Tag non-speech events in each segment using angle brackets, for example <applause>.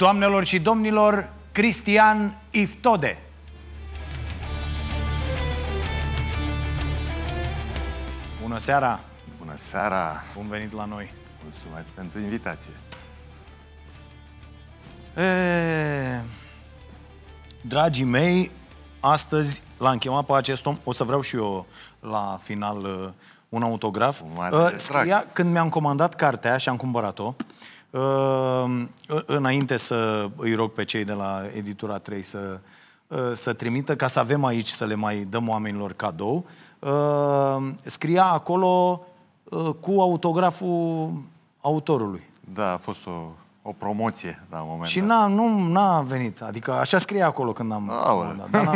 doamnelor și domnilor, Cristian Iftode. Bună seara! Bună seara! Bun venit la noi! Mulțumesc pentru invitație! E... Dragii mei, astăzi l-am chemat pe acest om. O să vreau și eu la final uh, un autograf. mare uh, scria, când mi-am comandat cartea și am cumpărat-o, uh, Ehm, înainte să îi rog pe cei de la editura 3 să, să trimită, ca să avem aici să le mai dăm oamenilor cadou, ehm, scria acolo cu autograful autorului. Da, a fost o, o promoție la un moment Și n-a, nu, n-a venit. Adică așa scrie acolo când am... Aole. Da, da,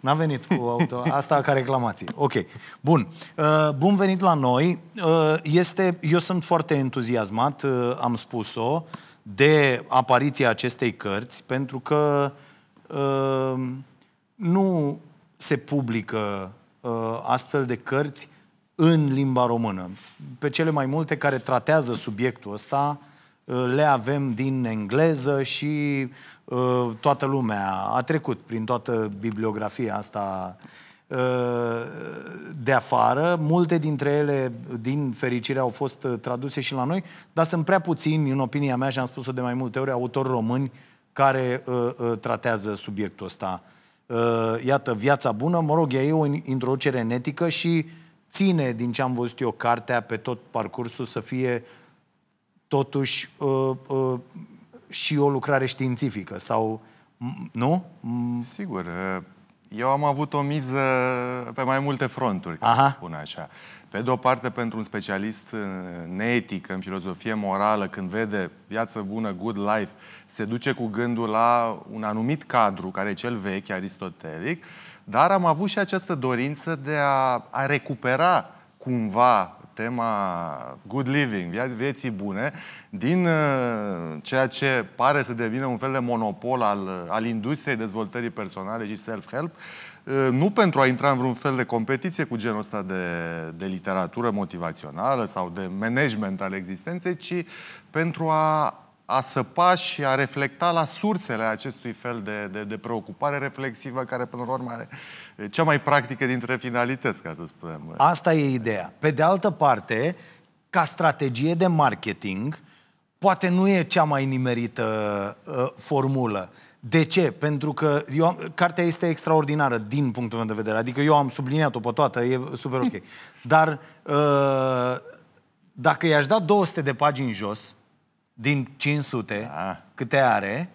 N-a venit cu auto. Asta ca reclamație. Ok. Bun. Uh, bun venit la noi. Uh, este, eu sunt foarte entuziasmat, uh, am spus-o, de apariția acestei cărți, pentru că nu se publică astfel de cărți în limba română. Pe cele mai multe care tratează subiectul ăsta, uh, Uh, le avem din engleză și uh, toată lumea a trecut prin toată bibliografia asta uh, de afară. Multe dintre ele, din fericire, au fost traduse și la noi, dar sunt prea puțini, în opinia mea, și am spus-o de mai multe ori, autori români care uh, uh, tratează subiectul ăsta. Uh, iată, Viața Bună, mă rog, e o introducere netică și ține, din ce am văzut eu, cartea pe tot parcursul să fie totuși uh, uh, și o lucrare științifică sau nu? Sigur. Uh, eu am avut o miză pe mai multe fronturi, ca Aha. să spun așa. Pe de o parte, pentru un specialist uh, neetic, în filozofie morală, când vede viață bună, good life, se duce cu gândul la un anumit cadru, care e cel vechi, aristotelic, dar am avut și această dorință de a, a recupera cumva tema good living, vieții bune, din uh, ceea ce pare să devină un fel de monopol al, uh, al industriei dezvoltării personale și self-help, uh, nu pentru a intra în vreun fel de competiție cu genul ăsta de, de literatură motivațională sau de management al existenței, ci pentru a a săpa și a reflecta la sursele acestui fel de, de, de preocupare reflexivă, care până la urmă are cea mai practică dintre finalități, ca să spunem. Asta e ideea. Pe de altă parte, ca strategie de marketing, poate nu e cea mai nimerită uh, formulă. De ce? Pentru că eu am, cartea este extraordinară din punctul meu de vedere. Adică eu am subliniat-o pe toată, e super ok. <laughs> Dar uh, dacă i-aș da 200 de pagini jos, din 500 da. câte are,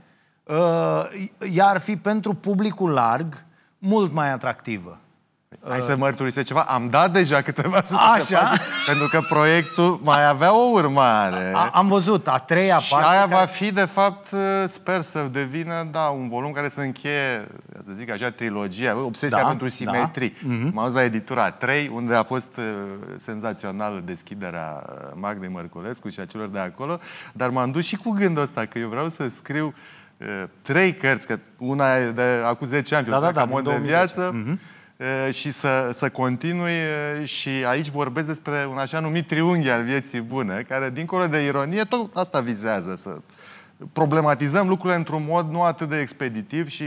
ea ar fi pentru publicul larg mult mai atractivă. Hai să mărturisesc ceva. Am dat deja câteva sute Așa. Pași, pentru că proiectul mai avea o urmare. A, am văzut, a treia și parte. Și aia care... va fi, de fapt, uh, sper să devină, da, un volum care să încheie, să zic așa, trilogia, obsesia da, pentru da. simetrii. Da. Mm-hmm. M-am dus la editura 3, unde a fost uh, senzațională deschiderea uh, Magdei Mărculescu și a celor de acolo, dar m-am dus și cu gândul ăsta, că eu vreau să scriu trei cărți, că una e de acum 10 ani, da, da, da, de viață, mm-hmm și să, să continui și aici vorbesc despre un așa numit triunghi al vieții bune, care dincolo de ironie tot asta vizează, să problematizăm lucrurile într-un mod nu atât de expeditiv și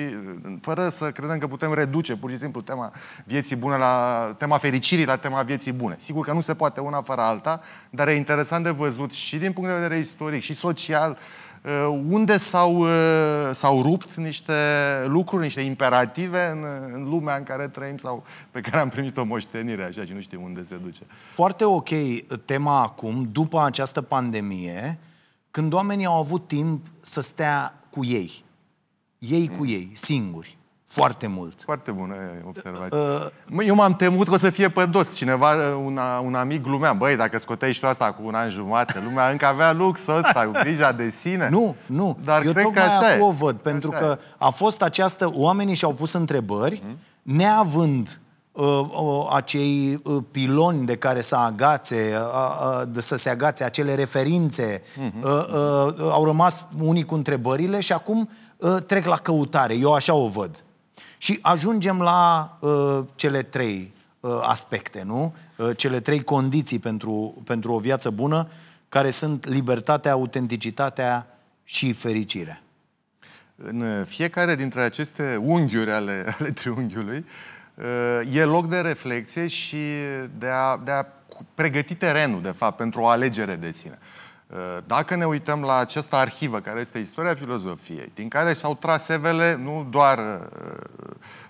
fără să credem că putem reduce pur și simplu tema vieții bune la tema fericirii la tema vieții bune. Sigur că nu se poate una fără alta, dar e interesant de văzut și din punct de vedere istoric și social uh, Uh, unde s-au, uh, s-au rupt niște lucruri, niște imperative în, în lumea în care trăim sau pe care am primit o moștenire, așa, și nu știm unde se duce. Foarte ok tema acum, după această pandemie, când oamenii au avut timp să stea cu ei, ei cu mm. ei, singuri. Foarte mult. Foarte bună observație. Uh, Eu m-am temut că o să fie pădos. Cineva, uh, un, un amic glumea, băi, dacă scoteai și tu asta cu un an jumate, lumea încă avea luxul ăsta, cu grija de sine. Nu, nu. Dar Eu cred că așa e. o văd, pentru așa că a fost această... Oamenii și-au pus întrebări, mm? neavând uh, uh, acei uh, piloni de care să agațe, uh, uh, să se agațe acele referințe. Mm-hmm. Uh, uh, au rămas unii cu întrebările și acum uh, trec la căutare. Eu așa o văd. Și ajungem la uh, cele trei uh, aspecte, nu? Uh, cele trei condiții pentru, pentru o viață bună, care sunt libertatea, autenticitatea și fericirea. În fiecare dintre aceste unghiuri ale, <laughs> ale triunghiului uh, e loc de reflexie și de a, de a pregăti terenul, de fapt, pentru o alegere de sine. Uh, Ă, dacă ne uităm la această arhivă care este istoria filozofiei, din care s-au tras evele nu doar ă,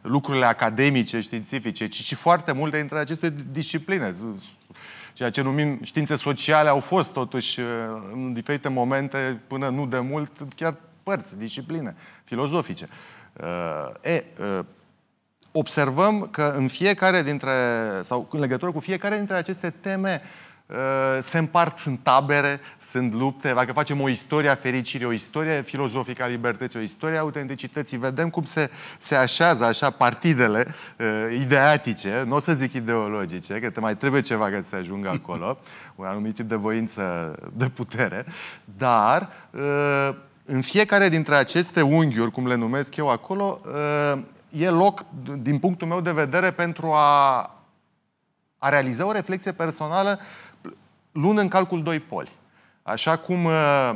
lucrurile academice, științifice, ci și foarte multe dintre aceste discipline, ceea ce numim științe sociale, au fost totuși ă, în diferite momente, până nu de mult, chiar părți, discipline filozofice. E, observăm că în fiecare dintre, sau în legătură cu fiecare dintre aceste teme, Eh, se împart în tabere, sunt lupte. Dacă facem o istorie a fericirii, o istorie filozofică a libertății, o istorie a autenticității, vedem cum se, se așează așa partidele uh, ideatice, nu o să zic ideologice, că te mai trebuie ceva ca să se ajungă acolo, <laughs> un anumit tip de voință de putere, dar uh, în fiecare dintre aceste unghiuri, cum le numesc eu acolo, uh, e loc, din punctul meu de vedere, pentru a a realiza o reflexie personală luând în calcul doi poli. Așa cum uh,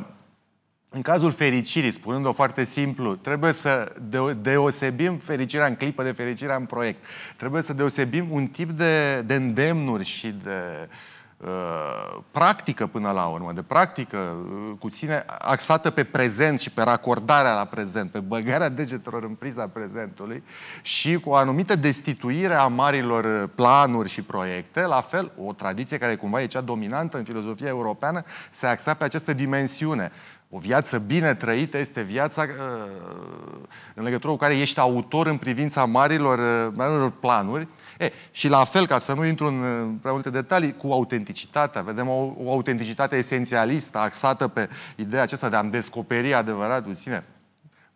în cazul fericirii, spunând-o foarte simplu, trebuie să deosebim fericirea în clipă de fericirea în proiect. Trebuie să deosebim un tip de, de îndemnuri și de uh, Uh, practică până la urmă, de practică uh, cu ține, axată pe prezent și pe racordarea la prezent, pe băgarea degetelor în priza prezentului și cu o anumită destituire a marilor uh, planuri și proiecte, la fel, o tradiție care cumva e cea dominantă în filozofia europeană, se axa pe această dimensiune. O viață bine trăită este viața în legătură cu care ești autor în privința marilor, marilor planuri, E, și la fel, ca să nu intru în prea multe detalii, cu autenticitatea. Vedem o, o autenticitate esențialistă, axată pe ideea aceasta de a-mi descoperi adevăratul sine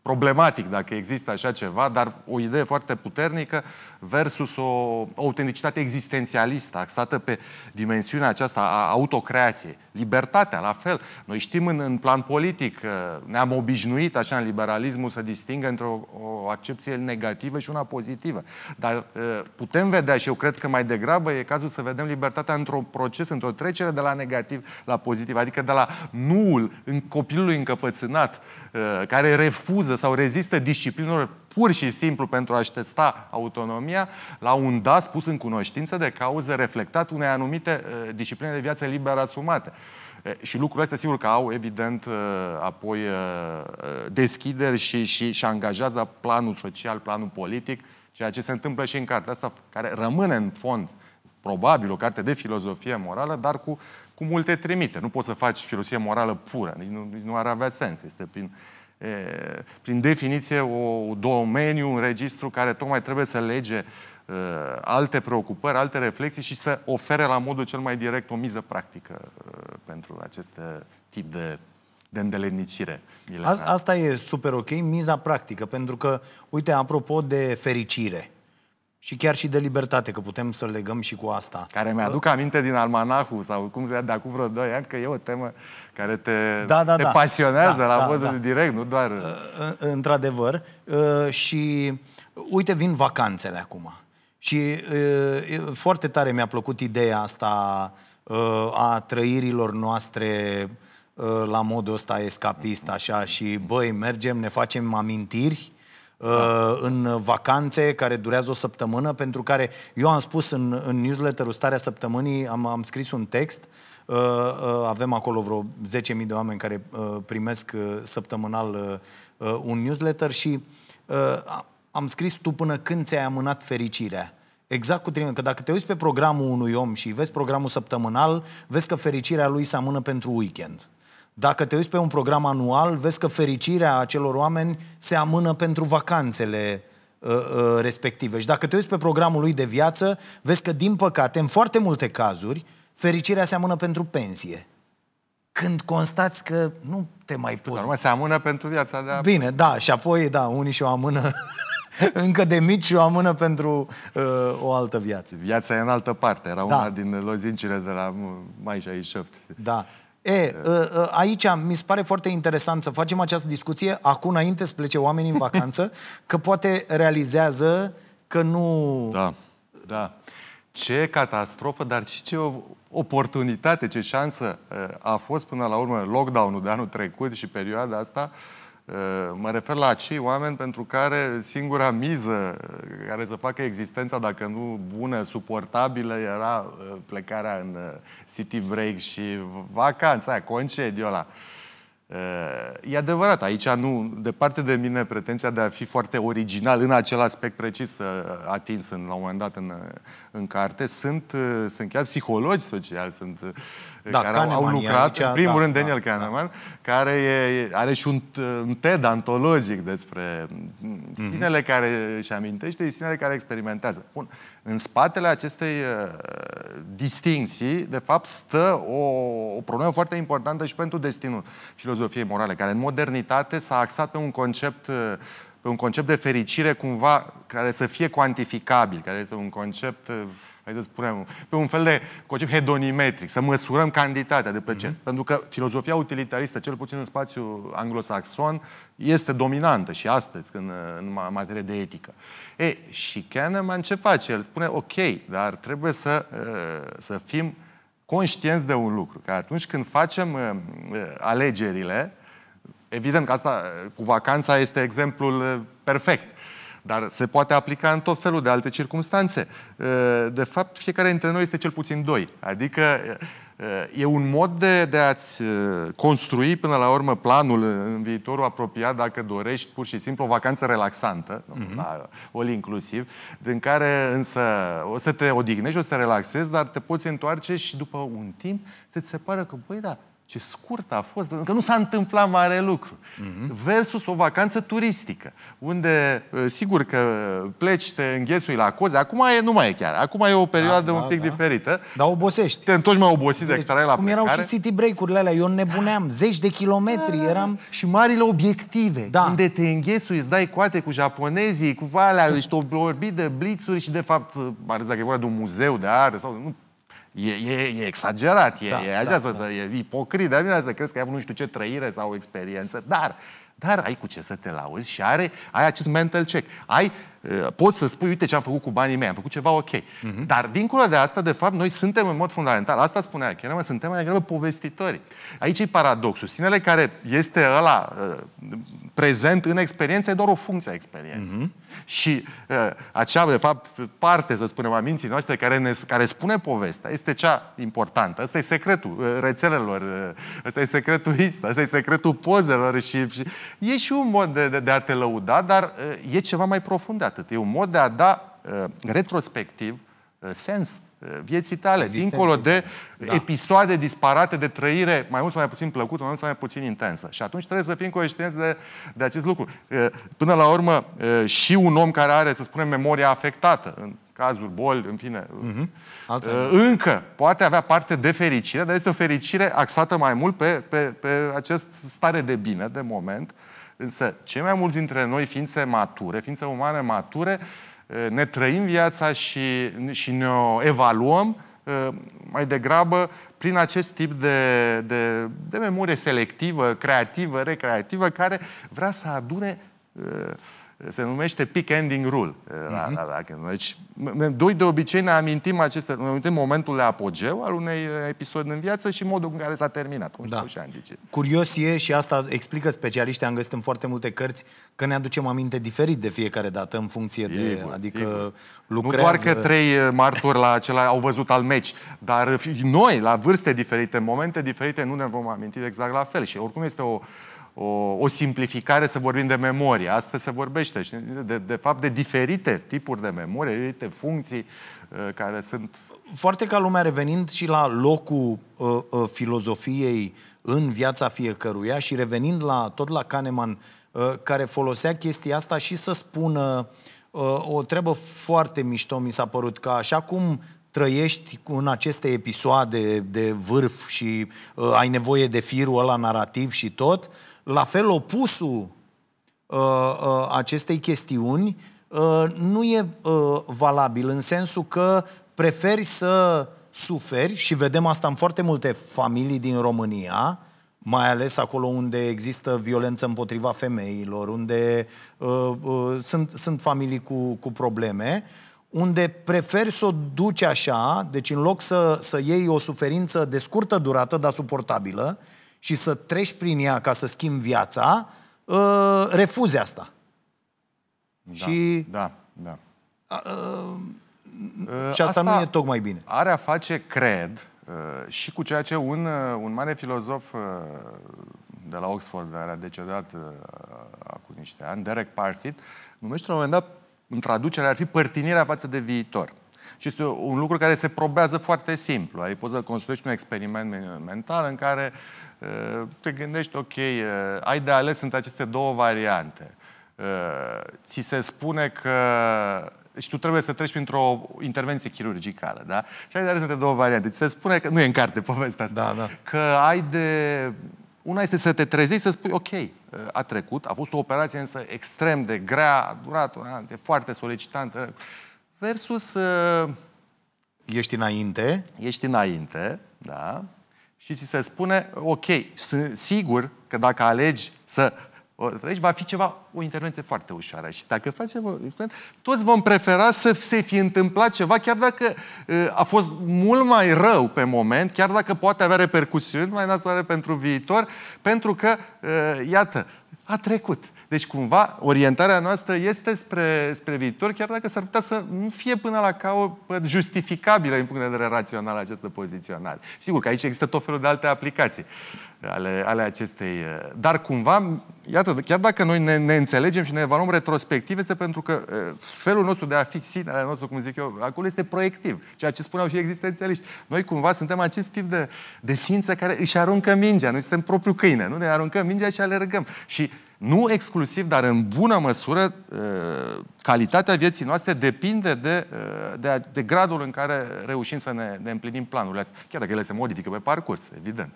problematic dacă există așa ceva, dar o idee foarte puternică versus o, o autenticitate existențialistă, axată pe dimensiunea aceasta a autocreației. Libertatea, la fel. Noi știm în, în plan politic, uh, ne-am obișnuit așa în liberalismul să distingă între o, o accepție negativă și una pozitivă. Dar uh, putem vedea și eu cred că mai degrabă e cazul să vedem libertatea într-un proces, într-o trecere de la negativ la pozitiv, adică de la nuul în copilului încăpățânat uh, care refuză refuză sau rezistă disciplinelor pur și simplu pentru a-și testa autonomia, la un das pus în cunoștință de cauză reflectat unei anumite uh, discipline de viață liberă asumate. Și lucrurile astea, sigur că au, evident, uh, apoi uh, deschideri și, și, și angajează planul social, planul politic, ceea ce se întâmplă și în cartea asta, care rămâne în fond, probabil, o carte de filozofie morală, dar cu, cu multe trimite. Nu poți să faci filozofie morală pură, nici nu, nici nu ar avea sens. Este prin, uh, prin definiție, un domeniu, un registru care tocmai trebuie să lege alte preocupări, alte reflexii și să ofere la modul cel mai direct o miză practică pentru acest tip de de îndelenicire. Asta e super ok, miza practică, pentru că, uite, apropo de fericire, și chiar și de libertate, că putem să legăm și cu asta. Care mi-aduc aminte din Almanahul sau cum se ia de acum vreo 2 ani, că e o temă care te, da, da, te da. pasionează da, la da, modul da. direct, nu doar... Uh, uh, într-adevăr. Uh, și uite, vin vacanțele acum. Și foarte tare mi-a plăcut ideea asta a trăirilor noastre la modul ăsta escapist, așa, și băi, mergem, ne facem amintiri da. Uh, în vacanțe care durează o săptămână, pentru care eu am spus în, în newsletterul Starea Săptămânii, am, am scris un text, uh, uh, avem acolo vreo 10.000 de oameni care primesc săptămânal un newsletter și am scris tu până când ți-ai amânat fericirea. Exact cu tine, că dacă te uiți pe programul unui om și vezi programul săptămânal, vezi că fericirea lui se amână pentru weekend. Dacă te uiți pe un program anual, vezi că fericirea acelor oameni se amână pentru vacanțele uh, uh, respective. Și dacă te uiți pe programul lui de viață, vezi că, din păcate, în foarte multe cazuri, fericirea se amână pentru pensie. Când constați că nu te mai poți... Dar se amână pentru viața de apoi. Bine, da, și apoi, da, unii și o amână <laughs> încă de mici și o amână pentru uh, o altă viață. Viața e în altă parte, era da. una din lozincile de la mai și aici șept. Da. E, ă, ă, aici mi se pare foarte interesant să facem această discuție acum înainte să plece oamenii în vacanță, <laughs> că poate realizează că nu... Da, da. Ce catastrofă, dar și ce oportunitate, ce șansă ă, a fost până la urmă lockdown-ul de anul trecut și perioada asta uh, Eh, mă refer la acei oameni pentru care singura miză eh, care să facă existența, dacă nu bună, suportabilă, era eh, plecarea în city break și vacanța concediul ăla. E adevărat, aici nu, departe de mine pretenția de a fi foarte original în acel aspect precis atins în, la un moment dat în, în carte. Sunt, sunt chiar psihologi sociali, sunt da, care Kahneman au lucrat. Aici, în da, primul da, rând Daniel da, Kahneman, da. care e, are și un, un TED antologic despre mhm. sinele mm-hmm. care își amintește și sinele care experimentează. Bun. În spatele acestei uh, distinții, de fapt, stă o, o problemă foarte importantă și pentru destinul filozofiei morale, care în modernitate s-a axat pe un concept uh, pe un concept de fericire cumva care să fie cuantificabil, care este un concept uh, hai să spunem, pe un fel de concept hedonimetric, să măsurăm cantitatea de plăcere. Mm-hmm. Pentru că filozofia utilitaristă, cel puțin în spațiul anglosaxon, este dominantă și astăzi în, în materie de etică. E, și Kahneman ce face? El spune, ok, dar trebuie să, uh, să fim conștienți de un lucru, că atunci când facem uh, uh, alegerile, evident că asta cu vacanța este exemplul perfect. Dar se poate aplica în tot felul de alte circunstanțe. Eh, de fapt, fiecare dintre noi este cel puțin doi. Adică eh, eh, e un mod de, de a-ți construi până la urmă planul în viitorul apropiat, dacă dorești pur și simplu o vacanță relaxantă, mm-hmm. la inclusiv, din care însă o să te odihnești, o să te relaxezi, dar te poți întoarce și după un timp să-ți se pară că, băi, da, ce scurt a fost, pentru că nu s-a întâmplat mare lucru. Uh-huh. Versus o vacanță turistică, unde uh, sigur că uh, pleci, te înghesui la cozi. Acum e, nu mai e chiar. Acum e o perioadă da, da, un pic da. diferită. Dar obosești. Te întorci mai obosit deci, decât erai la Cum plecare. erau și city break-urile alea. Eu nebuneam da. zeci de kilometri. Da, da, da, eram... Și marile obiective, da. unde te înghesui, îți dai coate cu japonezii, cu alea, ești orbit de blitzuri și de fapt, mai ales dacă e vorba de un muzeu de artă sau... Nu, E, e, e exagerat, e, da, e da, așa, da, să, da. e ipocrit dar mine să crezi că ai nu știu ce trăire sau experiență, dar, dar ai cu ce să te lauzi și are, ai acest mental check. Ai Eh, poți să spui, uite ce am făcut cu banii mei, am făcut ceva ok. Uh-huh. Dar dincolo de asta, de fapt, noi suntem în mod fundamental, asta spunea Chiar, suntem mai degrabă povestitori. Aici e paradoxul. Sinele care este ăla eh, prezent în experiență e doar o funcție a experienței. Uh-huh. Și uh, acea, de fapt, parte, să spunem, a minții noastre care, ne, care spune povestea este cea importantă. Asta e secretul uh, rețelelor, uh, asta e secretul ăsta, asta e secretul pozelor și, și e și un mod de, de, de a te lăuda, dar uh, e ceva mai profund de atât. E un mod de a da uh, retrospectiv uh, sens uh, vieții tale, Existent. dincolo de da. episoade disparate de trăire, mai mult sau mai puțin plăcută, mai mult sau mai puțin intensă. Și atunci trebuie să fim conștienți de, de acest lucru. Uh, până la urmă, uh, și un om care are, să spunem, memoria afectată, în cazuri, boli, în fine, uh-huh. uh mhm. încă poate avea parte de fericire, dar este o fericire axată mai mult pe, pe, pe acest stare de bine, de moment, Însă, cei mai mulți dintre noi, ființe mature, ființe umane mature, ne trăim viața și, și ne o evaluăm mai degrabă prin acest tip de, de, de memorie selectivă, creativă, recreativă, care vrea să adune uh, se numește peak ending rule. La, la, la, deci, doi de obicei ne amintim, aceste, ne amintim momentul de apogeu al unei episod în viață și modul în care s-a terminat, cum da. și antice. Curios e și asta explică specialiștii, am găsit în foarte multe cărți, că ne aducem aminte diferit de fiecare dată în funcție sigur, de... Adică sigur. lucrează... Nu doar că trei martori la acela au văzut al meci, dar noi, la vârste diferite, momente diferite, nu ne vom aminti exact la fel. Și oricum este o o, o simplificare să vorbim de memorie. Asta se vorbește, de, de fapt, de diferite tipuri de memorie, diferite funcții uh, care sunt... Foarte ca lumea, revenind și la locul uh, uh, filozofiei în viața fiecăruia și revenind la tot la Kahneman, uh, care folosea chestia asta și să spună uh, o treabă foarte mișto, mi s-a părut, că așa cum trăiești în aceste episoade de vârf și uh, ai nevoie de firul ăla narativ și tot, uh, la fel, opusul uh, uh, acestei chestiuni uh, nu e uh, valabil, în sensul că preferi să suferi, și vedem asta în foarte multe familii din România, mai ales acolo unde există violență împotriva femeilor, unde uh, uh, sunt, sunt familii cu, cu probleme, unde preferi să o duci așa, deci în loc să, să iei o suferință de scurtă durată, dar suportabilă, uh, și să treci prin ea ca să schimbi viața, uh, refuzi asta. Da, și da, da. Uh, și asta, asta nu e tocmai bine. Are a face, cred, și cu ceea ce un, un mare filozof de la Oxford, care a decedat acum niște ani, Derek Parfit, numește la un moment dat, în traducere, ar fi părtinirea față de viitor. Și este un lucru care se probează foarte simplu. Ai poți să construiești un experiment mental în care uh, te gândești, ok, uh, ai de ales între aceste două variante. Uh, ți se spune că și deci tu trebuie să treci printr-o intervenție chirurgicală, da? Și ai de ales între două variante. Ți se spune că, nu e în carte povestea asta, da, da. că ai de... Una este să te trezești, să spui, ok, a trecut, a fost o operație însă extrem de grea, a durat, e foarte solicitantă, versus uh, ești înainte. Ești înainte, da. Și ți se spune, ok, sunt sigur că dacă alegi să o trăiești, va fi ceva, o intervenție foarte ușoară. Și dacă faci, un toți vom prefera să se fi întâmplat ceva, chiar dacă uh, a fost mult mai rău pe moment, chiar dacă poate avea repercusiuni mai nasoare pentru viitor, pentru că, uh, iată, a trecut. Deci, cumva, orientarea noastră este spre, spre viitor, chiar dacă s-ar putea să nu fie până la capăt justificabilă din punct de vedere rațional această poziționare. Sigur că aici există tot felul de alte aplicații ale, ale acestei... Uh, dar cumva, iată, chiar dacă noi ne, ne înțelegem și ne evaluăm retrospectiv, este pentru că uh, felul nostru de a fi sinele nostru, cum zic eu, acolo este proiectiv. Ceea ce spuneau și existențialiști. Noi cumva suntem acest tip de, de ființă care își aruncă mingea. Noi suntem propriu câine, nu? Ne aruncăm mingea și alergăm. Și nu exclusiv, dar în bună măsură, uh, calitatea vieții noastre depinde de, de, de gradul în care reușim să ne, ne împlinim planurile astea. Chiar dacă ele se modifică pe parcurs, evident.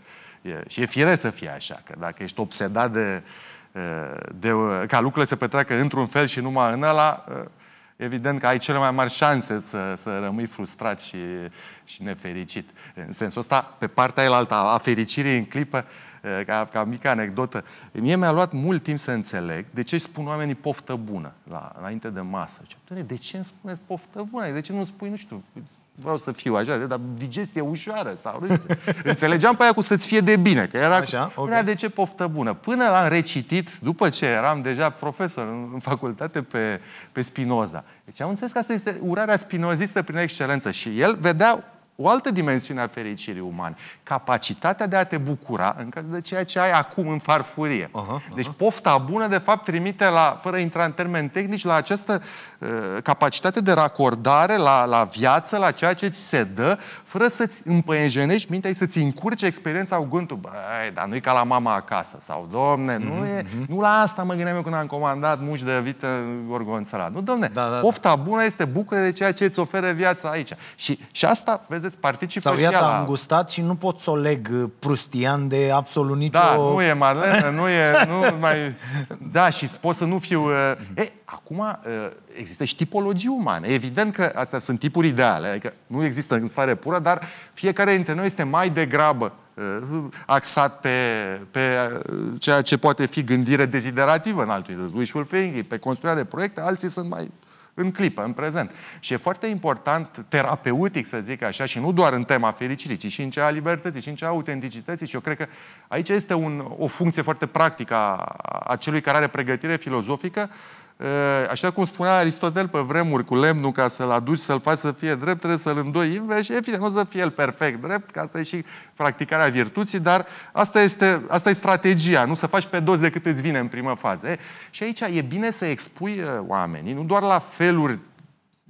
E, și e firesc să fie așa, că dacă ești obsedat de, de, ca lucrurile să petreacă într-un fel și numai în ăla, evident că ai cele mai mari șanse să, să rămâi frustrat și, și nefericit. În sensul ăsta, pe partea alta a fericirii în clipă, ca, ca mică anecdotă, mie mi-a luat mult timp să înțeleg de ce spun oamenii poftă bună la, înainte de masă. de ce îmi spuneți poftă bună? De ce nu spui, nu știu, vreau să fiu așa, dar digestie ușoară sau râde. Înțelegeam pe aia cu să-ți fie de bine, că era, așa, okay. era de ce poftă bună. Până l-am recitit, după ce eram deja profesor în, în facultate pe, pe Spinoza. Deci am înțeles că asta este urarea spinozistă prin excelență și el vedea o altă dimensiune a fericirii umane. Capacitatea de a te bucura în caz de ceea ce ai acum în farfurie. Uh-huh, uh-huh. Deci pofta bună, de fapt, trimite la, fără intra în termeni tehnici, la această uh, capacitate de racordare la, la viață, la ceea ce ți se dă, fără să-ți împăienjenești mintea și să-ți încurce experiența cu gândul, băi, dar nu-i ca la mama acasă, sau, domne, nu uh-huh, e, uh-huh. nu la asta mă gândeam eu când am comandat muși de vită gorgonțărat. Nu, domne, da, da, da, pofta bună este bucură de ceea ce îți oferă viața aici. Și, și asta, vedeți, vedeți, participă Sau și iată, la... am gustat și nu pot să o leg uh, prustian de absolut da, nicio... Da, nu e Marlene, nu e... <laughs> Nu mai... Da, și pot să nu fiu... Uh, e, acum uh, există și tipologii umane. Evident că astea sunt tipuri ideale, adică nu există în stare pură, dar fiecare dintre noi este mai degrabă axat pe, pe ceea ce poate fi gândire deziderativă în altul, wishful thinking, pe construirea de proiecte, alții sunt mai în clipă, în prezent. Și e foarte important, terapeutic să zic așa, și nu doar în tema fericirii, ci și în cea a libertății, și în cea a autenticității. Și eu cred că aici este un, o funcție foarte practică a, a celui care are pregătire filozofică, Eh, așa cum spunea Aristotel pe vremuri, cu lemnul ca să-l aduci, să-l faci să fie drept, trebuie să-l îndoi invers și evident nu o să fie el perfect drept, că asta e și practicarea virtuții, dar asta este, asta e strategia, nu să faci pe dos decât îți vine în primă fază. Și aici e bine să expui eh, oamenii, nu doar la feluri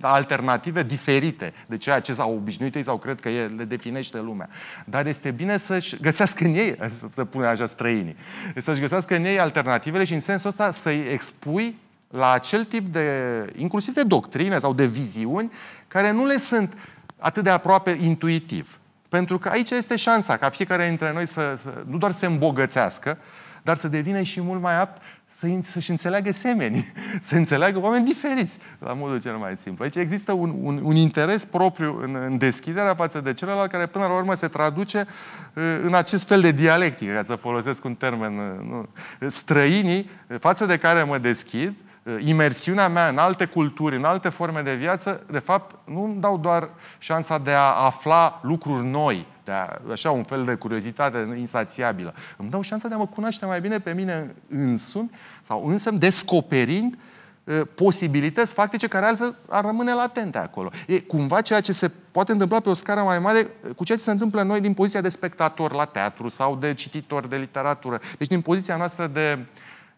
alternative diferite de ceea ce s-au obișnuit ei sau cred că e, le definește lumea. Dar este bine să-și găsească în ei, să pune așa străinii, să-și găsească în ei alternativele și în sensul ăsta să-i expui la acel tip de, inclusiv de doctrine sau de viziuni, care nu le sunt atât de aproape intuitiv. Pentru că aici este șansa ca fiecare dintre noi să, să nu doar se îmbogățească, dar să devină și mult mai apt să, să-și înțeleagă semenii, <laughs> să înțeleagă oameni diferiți, la modul cel mai simplu. Aici există un, un, un interes propriu în, în deschiderea față de celălalt, care până la urmă se traduce uh, în acest fel de dialectică, ca să folosesc un termen uh, nu, străinii, față de care mă deschid, Uh, imersiunea mea în alte culturi, în alte forme de viață, de fapt, nu îmi dau doar șansa de a afla lucruri noi, de a, așa un fel de curiozitate insațiabilă. Îmi dau șansa de a mă cunoaște mai bine pe mine însumi sau însemn descoperind uh, posibilități factice care altfel ar rămâne latente acolo. E cumva ceea ce se poate întâmpla pe o scară mai mare uh, cu ceea ce se întâmplă noi din poziția de spectator la teatru sau de cititor de literatură. Deci din poziția noastră de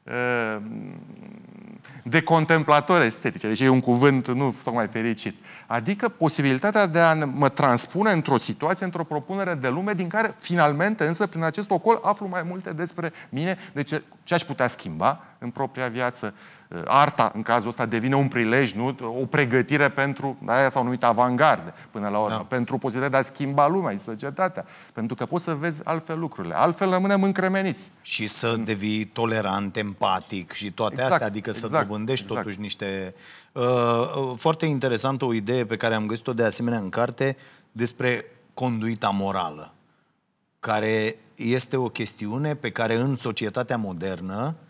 uh, de contemplator estetice. Deci e un cuvânt nu tocmai fericit. Adică posibilitatea de a mă transpune într-o situație, într-o propunere de lume, din care finalmente, însă, prin acest ocol, aflu mai multe despre mine, de ce, ce aș putea schimba în propria viață, Eh, arta, în cazul ăsta, devine un prilej, nu? O pregătire pentru, da, aia s-au numit avangarde, până la urmă, da. pentru posibilitatea de a schimba lumea societatea. Pentru că poți să vezi altfel lucrurile. Altfel rămânem încremeniți. Și să mm. devii tolerant, empatic și toate exact, astea, adică exact, să dobândești exact. totuși niște... uh, foarte interesantă o idee pe care am găsit-o de asemenea în carte despre conduita morală, care este o chestiune pe care în societatea modernă uh,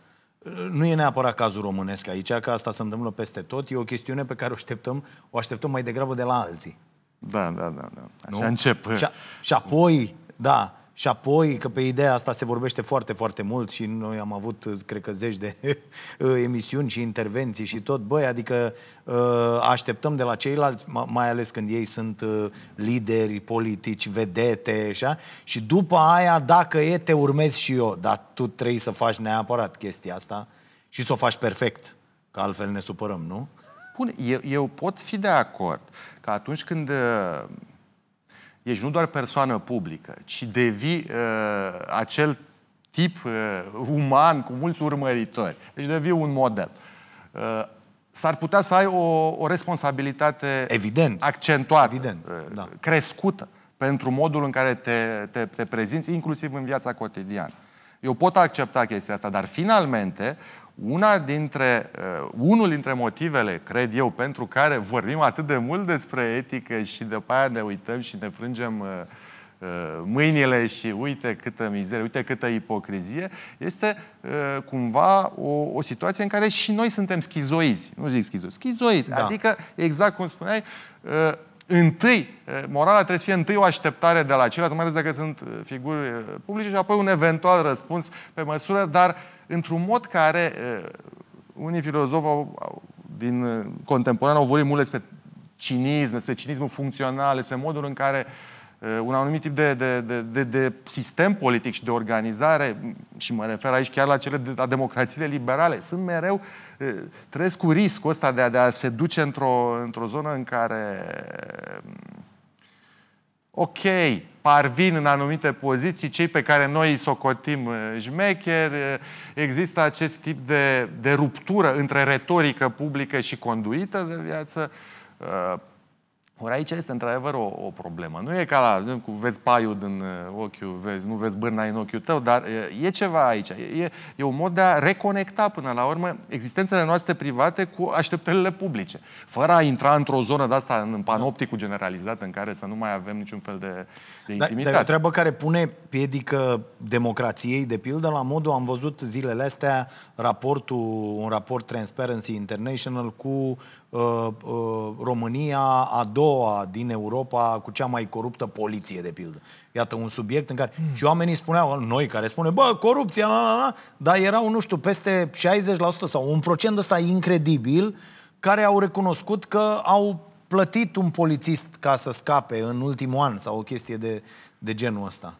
nu e neapărat cazul românesc aici, că asta se întâmplă peste tot, e o chestiune pe care o așteptăm, o așteptăm mai degrabă de la alții. Da, da, da. da. Așa nu? încep. Și, și apoi, da, și apoi, că pe ideea asta se vorbește foarte, foarte mult și noi am avut, cred că, zeci de <laughs> uh, emisiuni și intervenții și tot, băi, adică uh, așteptăm de la ceilalți, mai ales când ei sunt uh, lideri politici, vedete, așa, și după aia, dacă e, te urmezi și eu, dar tu trebuie să faci neapărat chestia asta și să o faci perfect, că altfel ne supărăm, nu? Bun, eu, eu pot fi de acord că atunci când ești nu doar persoană publică, ci devii uh, acel tip uh, uman cu mulți urmăritori. Deci devii un model. Uh, s-ar putea să ai o, o responsabilitate Evident. accentuată, Evident. Uh, da. crescută pentru modul în care te, te, te prezinți, inclusiv în viața cotidiană. Eu pot accepta chestia asta, dar finalmente una dintre, uh, unul dintre motivele, cred eu, pentru care vorbim atât de mult despre etică și de aia ne uităm și ne frângem uh, uh, mâinile și uite câtă mizerie, uite câtă ipocrizie, este cumva o, o situație în care și noi suntem schizoizi. Nu zic schizoizi, schizoizi. Da. Adică, exact cum spuneai, întâi, morala trebuie să fie întâi o așteptare de la ceilalți, mai ales dacă sunt figuri publice, și apoi un eventual răspuns pe măsură, dar uh, într-un mod care uh, unii filozofi au, din uh, contemporan au vorbit mult despre cinism, despre cinismul funcțional, despre modul în care uh, un anumit tip de, de, de, de, de sistem politic și de organizare, și mă refer aici chiar la cele de la democrațiile liberale, sunt mereu, trăiesc cu riscul ăsta de a, de a se duce într-o, într-o zonă în care ok, parvin în anumite poziții cei pe care noi îi socotim jmecher, eh, eh, există acest tip de, de ruptură între retorică publică și conduită de viață, eh, ori aici este într-adevăr o, o problemă. Nu e ca la, cu vezi paiul din uh, ochiul, vezi, nu vezi bârna în ochiul tău, dar e, uh, e ceva aici. E, e un mod de a reconecta până la urmă existențele noastre private cu așteptările publice. Fără a intra într-o zonă de asta, în panopticul generalizat, în care să nu mai avem niciun fel de, de intimitate. Dar, dar e o treabă care pune piedică democrației, de pildă, la modul, am văzut zilele astea raportul, un raport Transparency International cu Uh, uh, România a doua din Europa cu cea mai coruptă poliție, de pildă. Iată, un subiect în care... Mm. Și oamenii spuneau, noi care spune, bă, corupția, la, la, la, dar erau, nu știu, peste 60% sau un procent ăsta incredibil care au recunoscut că au plătit un polițist ca să scape în ultimul an sau o chestie de, de genul ăsta.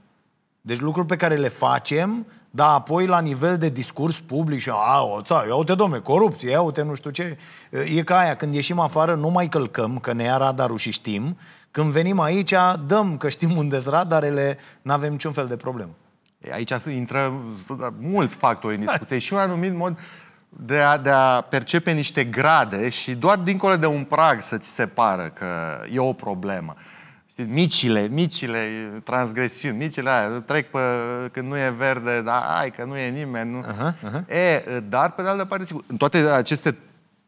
Deci lucruri pe care le facem dar apoi la nivel de discurs public și a, o ța, ia uite domne, corupție, ia uite nu știu ce. E ca aia, când ieșim afară nu mai călcăm, că ne ia radarul și știm. Când venim aici, dăm că știm unde sunt radarele, nu avem niciun fel de problemă. Aici se intră mulți factori în discuție și un anumit mod de a, de a percepe niște grade și doar dincolo de un prag să-ți separă că e o problemă. Știți, micile, micile transgresiuni, micile aia, trec pe când nu e verde, da, ai că nu e nimeni. Nu. Uh-huh, uh-huh. E, dar, pe de altă parte, sigur, în toate aceste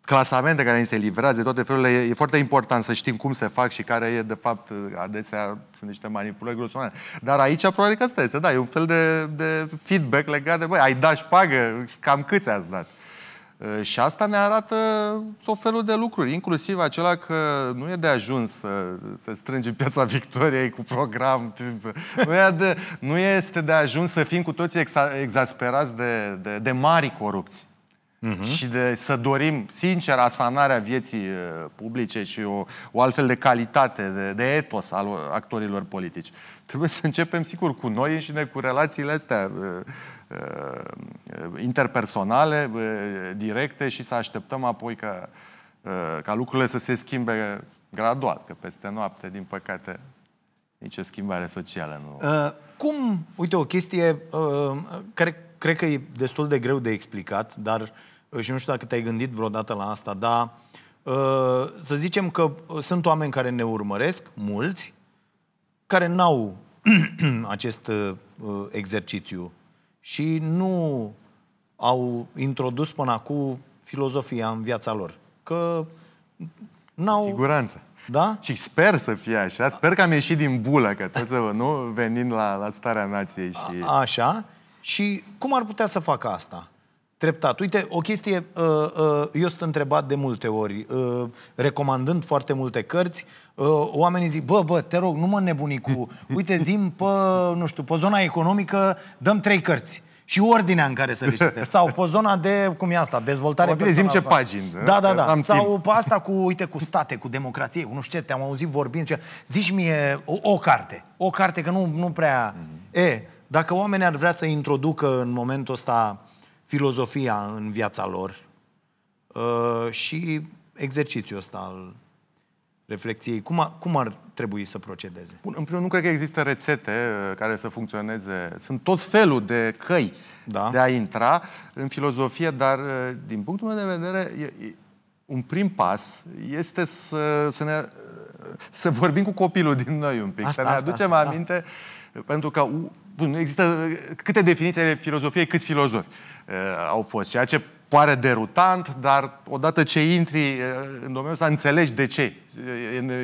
clasamente care ni se livrează, toate felurile, e, e foarte important să știm cum se fac și care e, de fapt, adesea sunt niște manipulări grosonare. Dar aici, probabil că asta este, da, e un fel de, de feedback legat de, băi, ai dat pagă, cam câți ați dat? Și asta ne arată tot felul de lucruri, inclusiv acela că nu e de ajuns să, să strângem piața Victoriei cu program. Nu, e de, nu este de ajuns să fim cu toții exa, exasperați de, de, de mari corupți. Uh-huh. Și de, să dorim, sincer, asanarea vieții publice și o, o altfel de calitate, de, de etos al actorilor politici. Trebuie să începem, sigur, cu noi și ne cu relațiile astea Uh, interpersonale, uh, directe și să așteptăm apoi ca, uh, ca lucrurile să se schimbe gradual, că peste noapte, din păcate, nicio schimbare socială nu... Uh, cum, uite, o chestie uh, care cred că e destul de greu de explicat, dar și nu știu dacă te-ai gândit vreodată la asta, dar uh, să zicem că sunt oameni care ne urmăresc, mulți, care n-au <clears throat> acest uh, exercițiu și nu au introdus până acum filozofia în viața lor. Că n-au... Siguranță. Da? Și sper să fie așa. Sper că am ieșit din bulă, că tot să, nu? Venind la, la starea nației și... A, așa. Și cum ar putea să facă asta? treptat. Uite, o chestie, uh, uh, eu sunt întrebat de multe ori, uh, recomandând foarte multe cărți, oamenii zic, bă, bă, te rog, nu mă nebuni cu, <laughs> uite, zim pe, nu știu, pe zona economică, dăm trei cărți și ordinea în care să le citești. Sau pe zona de, cum e asta, dezvoltare Bine, zim ce pagini. Da, da, da. Am Sau timp. pe asta cu, uite, cu state, cu democrație, cu nu știu ce, te-am auzit vorbind. Ce... Zici mie o, o carte. O carte, că nu, nu prea... Mm-hmm. E, dacă oamenii ar vrea să introducă în momentul ăsta filozofia în viața lor uh, și exercițiul ăsta al reflexiei. Cum, a, cum ar trebui să procedeze? Bun, în primul rând, nu cred că există rețete uh, care să funcționeze. Sunt tot felul de căi da. de a intra în filozofie, dar, uh, din punctul meu de vedere, e, un prim pas este să, să, ne, să vorbim cu copilul din noi un pic, asta, să ne asta, aducem asta, da. aminte, da. pentru că Bun, există câte definiții ale filozofiei, câți filozofi uh, au fost, ceea ce pare derutant, dar odată ce intri uh, în domeniul ăsta, înțelegi de ce.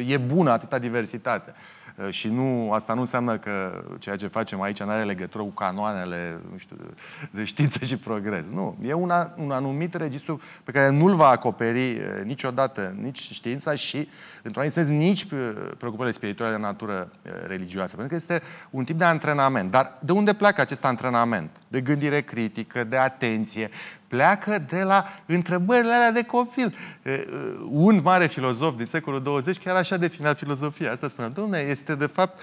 E, e bună atâta diversitate. Uh, Eh, și nu, asta nu înseamnă că ceea ce facem aici nu are legătură cu canoanele nu știu, de știință și progres. Nu, e una, un anumit registru pe care nu-l va acoperi eh, niciodată nici știința și, într-un anumit sens, nici eh, preocupările spirituale de natură religioasă. Pentru că este un tip de antrenament. Dar de unde pleacă acest antrenament? De gândire critică, de atenție, pleacă de la întrebările alea de copil. Un mare filozof din secolul 20 chiar așa definea filozofia. Asta spunea, domnule, este de fapt,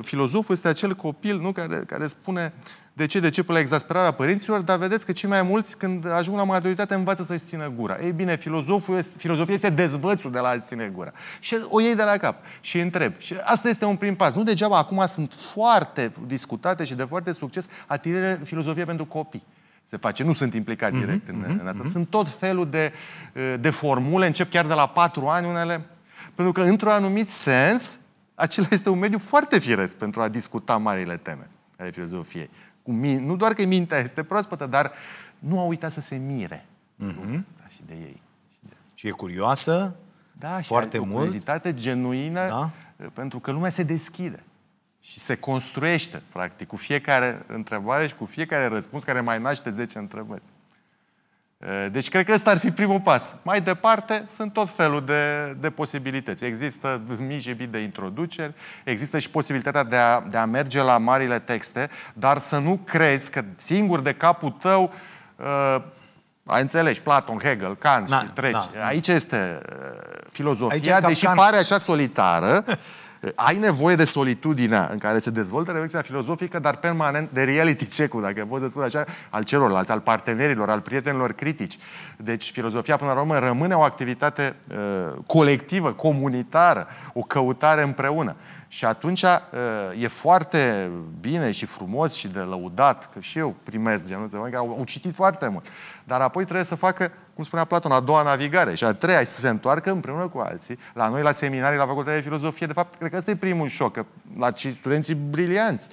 filozoful este acel copil nu, care, care spune de ce? De ce? La exasperarea părinților, dar vedeți că cei mai mulți, când ajung la maturitate, învață să-și țină gura. Ei bine, filozoful este, filozofia este dezvățul de la a ține gura. Și o iei de la cap și întreb. Și asta este un prim pas. Nu degeaba acum sunt foarte discutate și de foarte succes atinerile filozofia pentru copii se face. Nu sunt implicat mm-hmm, direct în, mm-hmm, în asta. Mhm. Sunt tot felul de, eh, de formule, încep chiar de la patru ani unele, pentru că într-un anumit sens, acela este un mediu foarte firesc pentru a discuta marile teme ale filozofiei. Cu min- nu doar că mintea este proaspătă, dar nu a uitat să se mire mm-hmm. asta și de ei. Și, de... și e curioasă da, și foarte mult. Da, genuină, da? Eh, pentru că lumea se deschide. Și se construiește, practic, cu fiecare întrebare și cu fiecare răspuns care mai naște 10 întrebări. Deci cred că ăsta ar fi primul pas. Mai departe sunt tot felul de, de posibilități. Există mii și mii de introduceri, există și posibilitatea de a, de a merge la marile texte, dar să nu crezi că singur de capul tău uh, ai înțeles, Platon, Hegel, Kant, na, da, treci. Na. Da. Aici este uh, filozofia, Aici deși pare așa solitară, <laughs> ai nevoie de solitudinea în care se dezvoltă reflexia filozofică, dar permanent de reality check-ul, dacă pot să spun așa, al celorlalți, al partenerilor, al prietenilor critici. Deci filozofia, până la urmă, rămâne o activitate uh, colectivă, comunitară, o căutare împreună. Și atunci uh, e foarte bine și frumos și de lăudat, că și eu primesc genul de oameni care au, au citit foarte mult, dar apoi trebuie să facă cum spunea Platon, a doua navigare și a treia și să se întoarcă împreună cu alții, la noi, la seminarii, la facultatea de filozofie. De fapt, cred că ăsta e primul șoc, că, la studenții brilianți.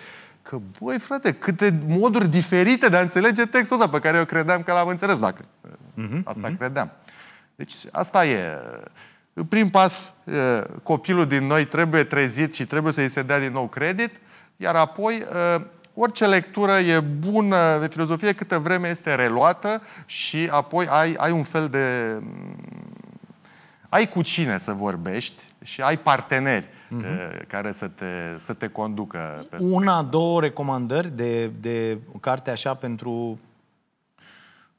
Că, băi, frate, câte moduri diferite de a înțelege textul ăsta pe care eu credeam că l-am înțeles, dacă uh-huh, asta uh-huh. credeam. Deci asta e. În uh, prim pas, uh, copilul din noi trebuie trezit și trebuie să-i se dea din nou credit, iar apoi uh, Orice lectură e bună de filozofie câtă vreme este reluată și apoi ai, ai un fel de... Mm, ai cu cine să vorbești și ai parteneri uh-huh. care să te, să te conducă. Una, două recomandări de, de carte așa pentru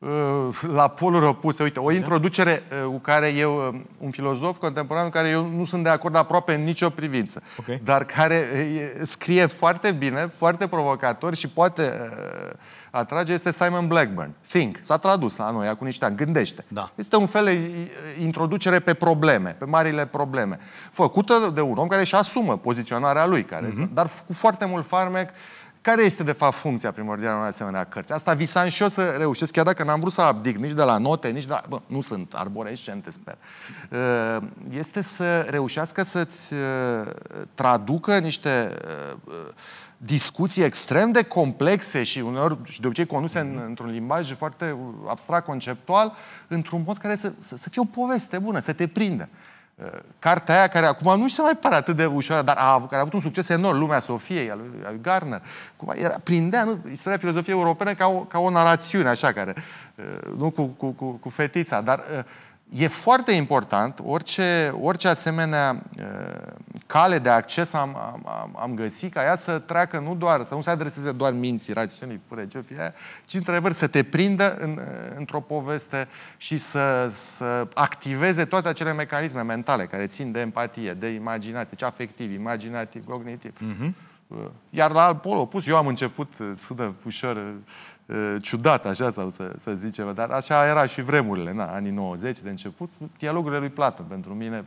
Uh, la poluri opuse. Uite, o introducere uh, cu care eu, uh, un filozof contemporan, cu care eu nu sunt de acord aproape în nicio privință, okay. dar care scrie foarte bine, foarte provocator și poate atrage, este Simon Blackburn. Think. S-a tradus la noi acum niște ani. Gândește. Da. Este un fel de introducere pe probleme, pe marile probleme, făcută de un om care își asumă poziționarea lui, care, uh-huh. dar cu foarte mult farmec, care este, de fapt, funcția primordială a asemenea cărți? Asta visam și eu să reușesc, chiar dacă n-am vrut să abdic nici de la note, nici de la... Bă, nu sunt arborescente, sper. Ă, este să reușească să-ți ă, traducă niște ă, discuții extrem de complexe și uneori, și de obicei conduse în, mhm. într-un limbaj foarte abstract, conceptual, într-un mod care să, să, să fie o poveste bună, să te prindă. Cartea aia care acum nu se mai pare atât de ușoară, dar a avut, care a avut un succes enorm, Lumea Sofiei, a lui, a lui Garner. Cum era, prindea nu, istoria filozofiei europene ca o, ca o narațiune, așa, care, uh, nu cu, cu, cu, cu fetița, dar uh, E foarte important, orice, orice asemenea uh, cale de acces am, am, am găsit ca ea să treacă nu doar, să nu se adreseze doar minții, rațiunii pure, ce fie, ci într-adevăr să te prindă în, uh, într-o poveste și să, să activeze toate acele mecanisme mentale care țin de empatie, de imaginație, ce afectiv, imaginativ, cognitiv. Uh-huh. Iar la alt pol opus, eu am început, uh, sună ușor uh, ciudat, așa, sau să, să zicem, dar așa era și vremurile, na, anii 90 de început, dialogurile lui Platon, pentru mine,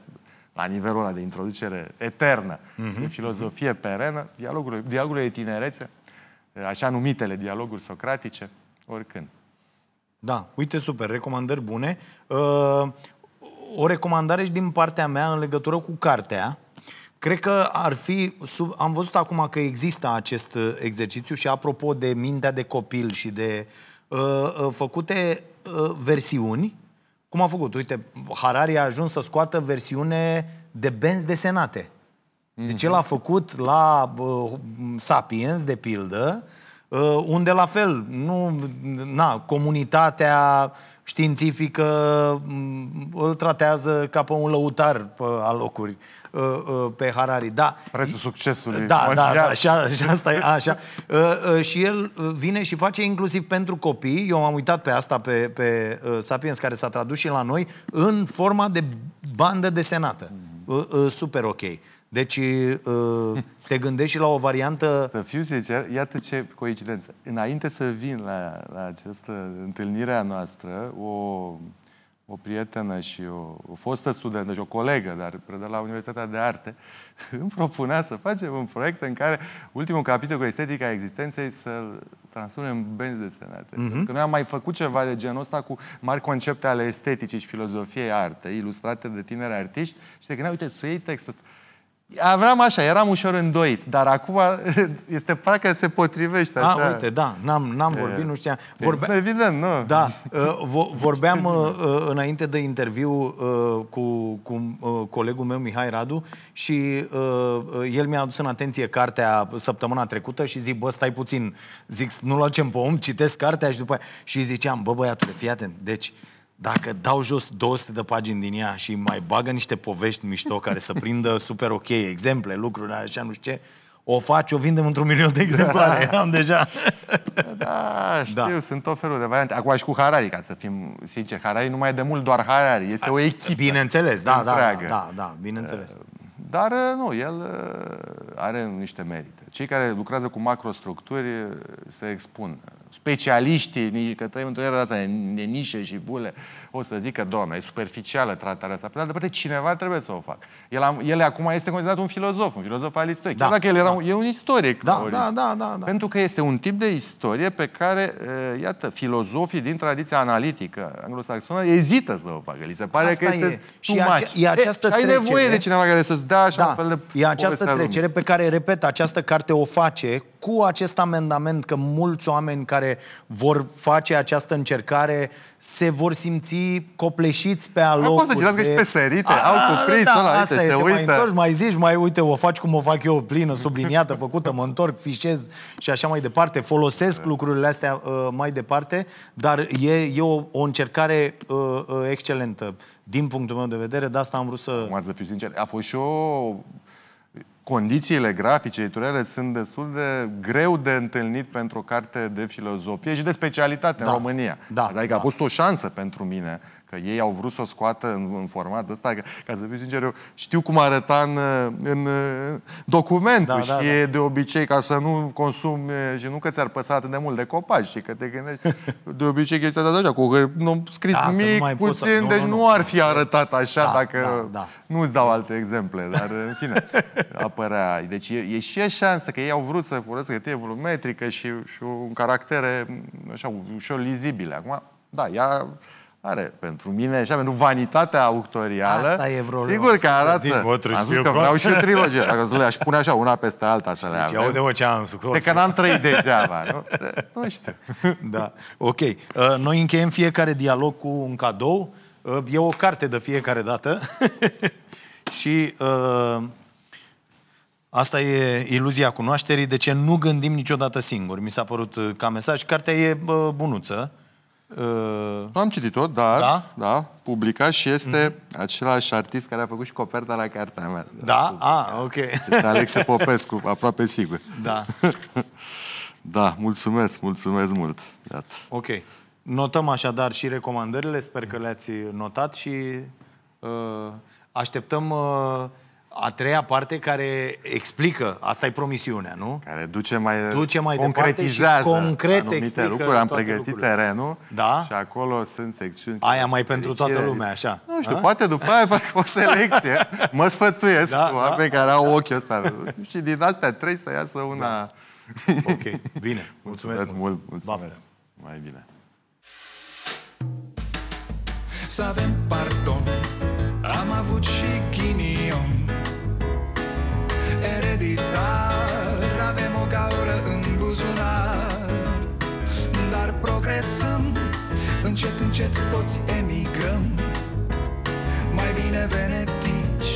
la nivelul ăla de introducere eternă, uh-huh. de filozofie perenă, dialogurile, dialogurile de tinerețe, uh, așa numitele dialoguri socratice, oricând. Da, uite, super, recomandări bune. Uh, o recomandare și din partea mea în legătură cu cartea, Cred că ar fi, sub, am văzut acum că există acest uh, exercițiu și apropo de mintea de copil și de uh, uh, făcute uh, versiuni, cum a făcut? Uite, Harari a ajuns să scoată versiune de benzi desenate. Deci el a mhm. făcut la uh, Sapiens, de pildă, uh, unde la fel, nu, na, comunitatea științifică mm, îl tratează ca pe un lăutar pe alocuri uh, uh, pe Harari. Da. Prețul succesului. Da, da, da, și, a, și asta e așa. Uh, uh, și el uh, vine și face inclusiv pentru copii, eu m-am uitat pe asta, pe, pe uh, Sapiens, care s-a tradus și la noi, în forma de bandă desenată. Mm-hmm. Uh, uh, super ok. Deci uh, te gândești și la o variantă... <laughs> Să fiu sincer, iată ce coincidență. Înainte să vin la, la această întâlnire a noastră, o o prietenă și o, o fostă studentă și o colegă, dar predă la Universitatea de Arte, <laughs> îmi propunea să facem un proiect în care ultimul capitol cu estetica existenței să transpunem în benzi desenate. Mm-hmm. Că noi am mai făcut ceva de genul ăsta cu mari concepte ale esteticii și filozofiei arte, ilustrate de tineri artiști și te gândeai, uite, să iei textul ăsta. Aveam așa, eram ușor îndoit, dar acum <laughs> este parcă se potrivește așa. A, uite, da, n-am, n-am vorbit, e, nu știam. Vorbe... Evident, nu. Da, <laughs> uh, vorbeam uh, uh, înainte de interviu cu, cu colegul meu Mihai Radu și el mi-a adus în atenție cartea săptămâna trecută și zic, bă, stai puțin, zic, nu-l pe om, citesc cartea și după aia... Și ziceam, bă, băiatule, fii atent, deci dacă dau jos 200 de pagini din ea și mai bagă niște povești mișto care să prindă super ok, exemple, lucruri, așa, nu știu ce, o faci, o vindem într-un milion de exemplare. Da. Am deja. Da, știu, da. sunt tot felul de variante. Acum și cu Harari, ca să fim sinceri. Harari nu mai e de mult doar Harari, este o echipă. Bineînțeles, da, da, da, da, da, bineînțeles. Eh, dar eh, nu, el eh, are niște merite. Cei care lucrează cu macrostructuri se expun specialiștii, că trăim într-o era asta de nișe și bule, o să zică, doamne, e superficială tratarea asta. Pe de parte, cineva trebuie să o facă. El, el acum este considerat un filozof, un filozof al istoriei. Da, Chiar dacă el era da. un, e un istoric. Da, da, da, da, da. Pentru că este un tip de istorie pe care, eh, iată, filozofii din tradiția analitică anglosaxonă ezită să o facă. Li se pare asta că este e. Și ace- e această e, eh, și Ai nevoie de cineva care să-ți dea așa da, un fel de... E această trecere pe care, repet, această carte o face cu acest amendament că mulți oameni care care vor face această încercare se vor simți copleșiți pe alocuri. poți să citească de... și pe serite, A, au cuprins, da, da, da, ăla, asta uite, este, se uită. Mai întorci, mai zici, mai uite, o faci cum o fac eu, plină, subliniată, <laughs> făcută, mă întorc, fișez și așa mai departe. Folosesc lucrurile astea uh, mai departe, dar e, e o, o încercare uh, uh, excelentă din punctul meu de vedere, de asta am vrut să... Mă să fiu sincer, a fost și o condițiile grafice editoriale sunt destul de greu de întâlnit pentru o carte de filozofie și de specialitate da. în România. Da, adică da. a fost o șansă pentru mine că ei au vrut să o scoată în, în format ăsta, ca, ca să fiu sincer, eu știu cum arăta în, în document da, da, și da, e da. de obicei ca să nu consumi și nu că ți-ar păsa atât de mult de copaci, și că te gândești de obicei chestia de așa, cu că nu scris da, mic, puțin, nu, deci nu, nu, nu ar fi arătat așa da, dacă da, da. nu ți dau alte exemple, dar în fine, <laughs> apărea. Deci e, e și e șansă că ei au vrut să folosească hârtie volumetrică și, și un caractere așa, ușor lizibile. Acum, da, ea are pentru mine, așa, pentru vanitatea autorială. Asta e vreo Sigur că arată. Zic, bă, am zis că vreau și trilogie. Dacă le-aș pune așa, una peste alta să le deci, avem. de ce am sucos. De că n-am trăit degeaba. Nu, nu știu. <laughs> Da, ok. Uh, noi încheiem fiecare dialog cu un cadou. Uh, e o carte de fiecare dată. <laughs> și... Uh, Asta e iluzia cunoașterii, de ce nu gândim niciodată singuri. Mi s-a părut ca mesaj. Cartea e bă, bunuță. Uh... Nu am citit-o, dar da? Da, publica și este mm-hmm. același artist care a făcut și coperta la cartea mea. Da? A, ah, ok. Este Alexe Popescu, <laughs> aproape sigur. Da. <laughs> da, mulțumesc, mulțumesc mult. Iată. Ok. Notăm așadar și recomandările, sper că le-ați notat și uh, așteptăm... Uh, a treia parte care explică, asta e promisiunea, nu? Care duce mai, duce mai concretizează departe și concret anumite lucruri. Am pregătit lucrurile. terenul da? și acolo sunt secțiuni. Aia mai pentru toată lumea, așa. Nu știu, a? poate după aia fac o selecție. <laughs> mă sfătuiesc da, cu da. oameni da? care au ochiul ăsta. și din astea trei să iasă una... Da. ok, bine. <laughs> Mulțumesc, mulțumesc mult. Mulțumesc. Mai bine. Să avem pardon, am avut și ghinion dar Avem o gaură în buzunar Dar progresăm Încet, încet toți emigrăm Mai bine venetici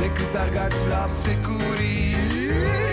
Decât argați la securii